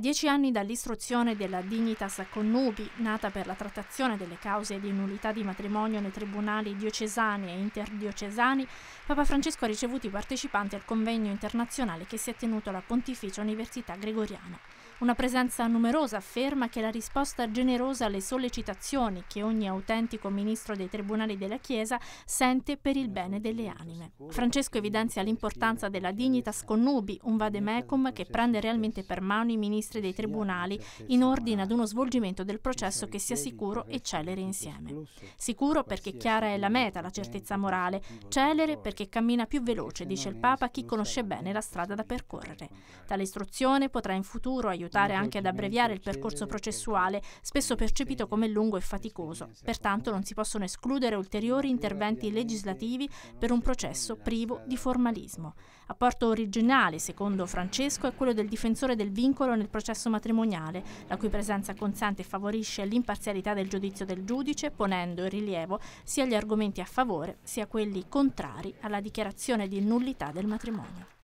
A dieci anni dall'istruzione della Dignitas Connubi, nata per la trattazione delle cause di nullità di matrimonio nei tribunali diocesani e interdiocesani, Papa Francesco ha ricevuto i partecipanti al convegno internazionale che si è tenuto alla Pontificia Università Gregoriana. Una presenza numerosa afferma che la risposta generosa alle sollecitazioni che ogni autentico ministro dei tribunali della Chiesa sente per il bene delle anime. Francesco evidenzia l'importanza della dignitas connubi, un vademecum che prende realmente per mano i ministri dei tribunali in ordine ad uno svolgimento del processo che sia sicuro e celere insieme. Sicuro perché chiara è la meta, la certezza morale, celere perché cammina più veloce, dice il Papa, chi conosce bene la strada da percorrere. Tale istruzione potrà in futuro aiutare aiutare anche ad abbreviare il percorso processuale, spesso percepito come lungo e faticoso. Pertanto non si possono escludere ulteriori interventi legislativi per un processo privo di formalismo. Apporto originale, secondo Francesco, è quello del difensore del vincolo nel processo matrimoniale, la cui presenza consente e favorisce l'imparzialità del giudizio del giudice, ponendo in rilievo sia gli argomenti a favore sia quelli contrari alla dichiarazione di nullità del matrimonio.